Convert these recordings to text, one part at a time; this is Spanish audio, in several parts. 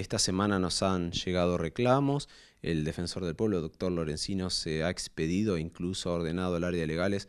Esta semana nos han llegado reclamos. El defensor del pueblo, doctor Lorenzino, se ha expedido e incluso ha ordenado al área de legales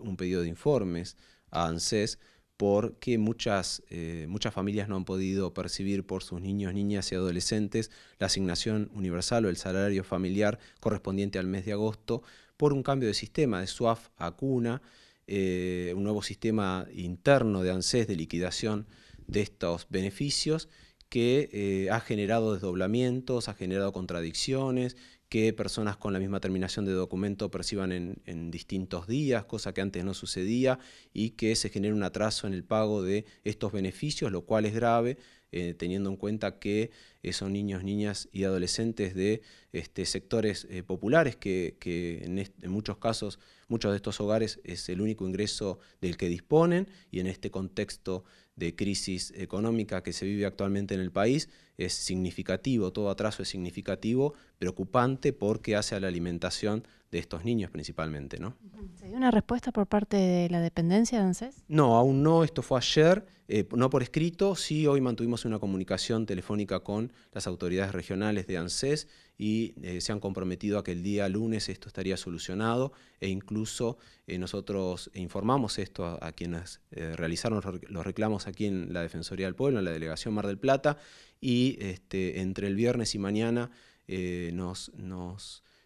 un pedido de informes a ANSES porque muchas, eh, muchas familias no han podido percibir por sus niños, niñas y adolescentes la asignación universal o el salario familiar correspondiente al mes de agosto por un cambio de sistema de SUAF a CUNA, eh, un nuevo sistema interno de ANSES de liquidación de estos beneficios que eh, ha generado desdoblamientos, ha generado contradicciones, que personas con la misma terminación de documento perciban en, distintos días, cosa que antes no sucedía, y que se genere un atraso en el pago de estos beneficios, lo cual es grave, eh, teniendo en cuenta que eh, son niños, niñas y adolescentes de este, sectores populares, que, en, en, muchos casos, muchos de estos hogares es el único ingreso del que disponen, y en este contexto de crisis económica que se vive actualmente en el país es significativo, todo atraso es significativo, preocupante porque hace a la alimentación de estos niños principalmente. ¿no? ¿Se dio una respuesta por parte de la dependencia de ANSES? No, aún no, esto fue ayer, eh, no por escrito, sí hoy mantuvimos una comunicación telefónica con las autoridades regionales de ANSES y eh, se han comprometido a que el día lunes esto estaría solucionado e incluso eh, nosotros informamos esto a quienes realizaron los reclamos aquí en la Defensoría del Pueblo, en la Delegación Mar del Plata y este, entre el viernes y mañana eh, nos,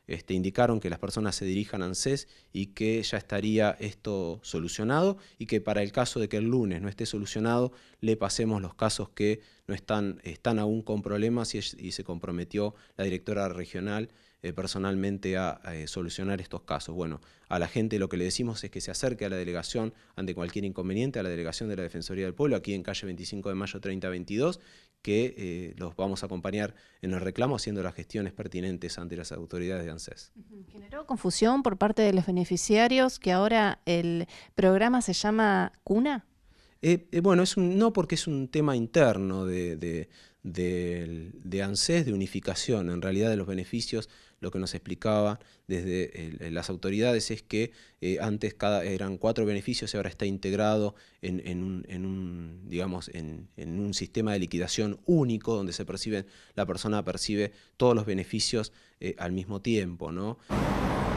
este, indicaron que las personas se dirijan a ANSES y que ya estaría esto solucionado y que para el caso de que el lunes no esté solucionado, le pasemos los casos que no están, están aún con problemas y, se comprometió la directora regional eh, personalmente a, eh, solucionar estos casos. Bueno, a la gente lo que le decimos es que se acerque a la delegación ante cualquier inconveniente, a la delegación de la Defensoría del Pueblo, aquí en calle 25 de mayo 3022, que eh, los vamos a acompañar en el reclamo, haciendo las gestiones pertinentes ante las autoridades de ANSES. Generó confusión por parte de los beneficiarios que ahora el programa se llama CUNA. Eh, eh, bueno, no porque es un tema interno de, ANSES, de unificación en realidad de los beneficios lo que nos explicaba desde las autoridades es que eh, antes cada, eran cuatro beneficios y ahora está integrado en, un, digamos, en, un sistema de liquidación único donde se perciben, la persona percibe todos los beneficios eh, al mismo tiempo. ¿no?